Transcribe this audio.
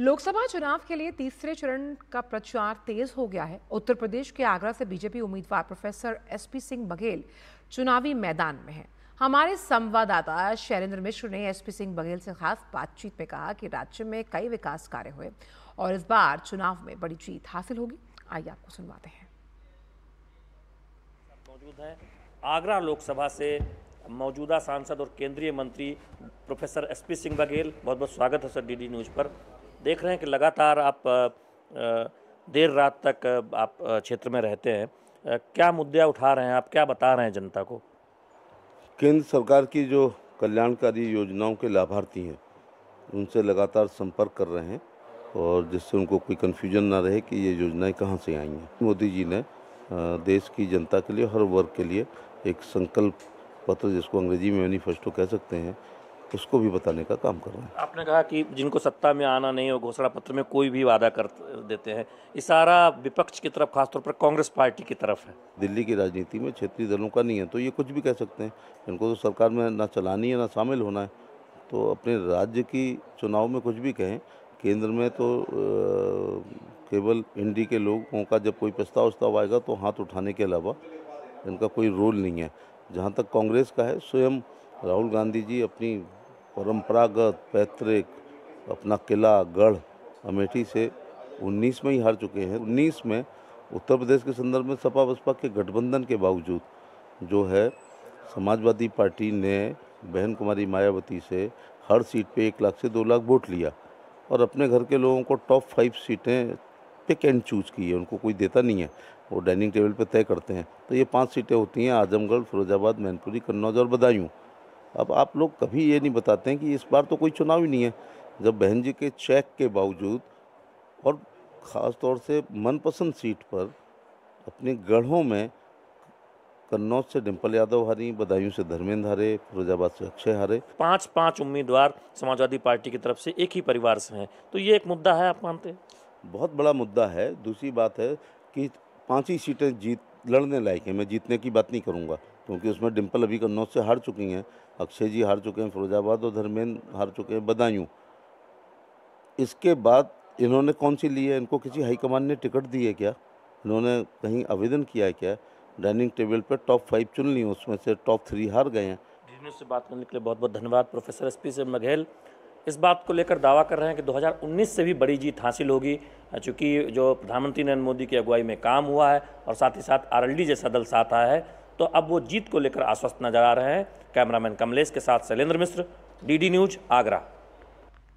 लोकसभा चुनाव के लिए तीसरे चरण का प्रचार तेज हो गया है उत्तर प्रदेश के आगरा से बीजेपी उम्मीदवार प्रोफेसर एसपी सिंह बघेल चुनावी मैदान में हैं हमारे संवाददाता शैलेंद्र मिश्र ने एसपी सिंह बघेल से खास बातचीत में कहा कि राज्य में कई विकास कार्य हुए और इस बार चुनाव में बड़ी जीत हासिल होगी आइए आपको सुनवाते हैं मौजूद है आगरा लोकसभा से मौजूदा सांसद और केंद्रीय मंत्री प्रोफेसर पी सिंह बघेल बहुत बहुत स्वागत है सर डी न्यूज़ पर देख रहे हैं कि लगातार आप देर रात तक आप क्षेत्र में रहते हैं क्या मुद्दे उठा रहे हैं आप क्या बता रहे हैं जनता को केंद्र सरकार की जो कल्याणकारी योजनाओं के लाभार्थी हैं उनसे लगातार संपर्क कर रहे हैं और जिससे उनको कोई कन्फ्यूजन ना रहे कि ये योजनाएं कहाँ से आई हैं मोदी जी ने देश की जनता के लिए हर वर्ग के लिए एक संकल्प पत्र जिसको अंग्रेजी में मैनिफेस्टो कह सकते हैं उसको भी बताने का काम कर रहे हैं आपने कहा कि जिनको सत्ता में आना नहीं हो घोषणा पत्र में कोई भी वादा कर देते हैं ये सारा विपक्ष की तरफ खासतौर पर कांग्रेस पार्टी की तरफ है दिल्ली की राजनीति में क्षेत्रीय दलों का नहीं है तो ये कुछ भी कह सकते हैं इनको तो सरकार में ना चलानी है ना शामिल होना है तो अपने राज्य की चुनाव में कुछ भी कहें केंद्र में तो केवल इंडी के लोगों का जब कोई प्रस्ताव उस्ताव आएगा तो हाथ उठाने के अलावा इनका कोई रोल नहीं है जहाँ तक कांग्रेस का है स्वयं राहुल गांधी जी अपनी परंपरागत पैतृक अपना किला गढ़ अमेठी से 19 में ही हार चुके हैं 19 में उत्तर प्रदेश के संदर्भ में सपा बसपा के गठबंधन के बावजूद जो है समाजवादी पार्टी ने बहन कुमारी मायावती से हर सीट पे एक लाख से दो लाख वोट लिया और अपने घर के लोगों को टॉप फाइव सीटें पिक एंड चूज़ की है उनको कोई देता नहीं है वो डाइनिंग टेबल पर तय करते हैं तो ये पांच सीटें होती हैं आजमगढ़ फिरोजाबाद मैनपुरी कन्नौज और बदायूँ अब आप लोग कभी ये नहीं बताते हैं कि इस बार तो कोई चुनाव ही नहीं है जब बहन जी के चेक के बावजूद और ख़ास तौर से मनपसंद सीट पर अपने गढ़ों में कन्नौज से डिम्पल यादव हारी बदायूं से धर्मेंद्र हारे फिरोजाबाद से अक्षय हारे पांच पांच उम्मीदवार समाजवादी पार्टी की तरफ से एक ही परिवार से हैं तो ये एक मुद्दा है आप मानते हैं बहुत बड़ा मुद्दा है दूसरी बात है कि पाँच ही सीटें जीत लड़ने लायक हैं मैं जीतने की बात नहीं करूँगा क्योंकि उसमें डिम्पल अभी कन्नौज से हार चुकी हैं अक्षय जी हार चुके हैं फिरोजाबाद और धर्मेंद्र हार चुके हैं बदायूँ इसके बाद इन्होंने कौन सी ली है इनको किसी हाईकमान ने टिकट दी है क्या इन्होंने कहीं आवेदन किया है क्या डाइनिंग टेबल पर टॉप फाइव चुन ली उसमें से टॉप थ्री हार गए हैं से बात करने के लिए बहुत बहुत धन्यवाद प्रोफेसर एस पी से मघेल इस बात को लेकर दावा कर रहे हैं कि 2019 से भी बड़ी जीत हासिल होगी चूँकि जो प्रधानमंत्री नरेंद्र मोदी की अगुवाई में काम हुआ है और साथ ही साथ आरएलडी जैसा दल साथ आया है तो अब वो जीत को लेकर आश्वस्त नजर आ रहे हैं कैमरामैन कमलेश के साथ शैलेंद्र मिश्र डीडी न्यूज आगरा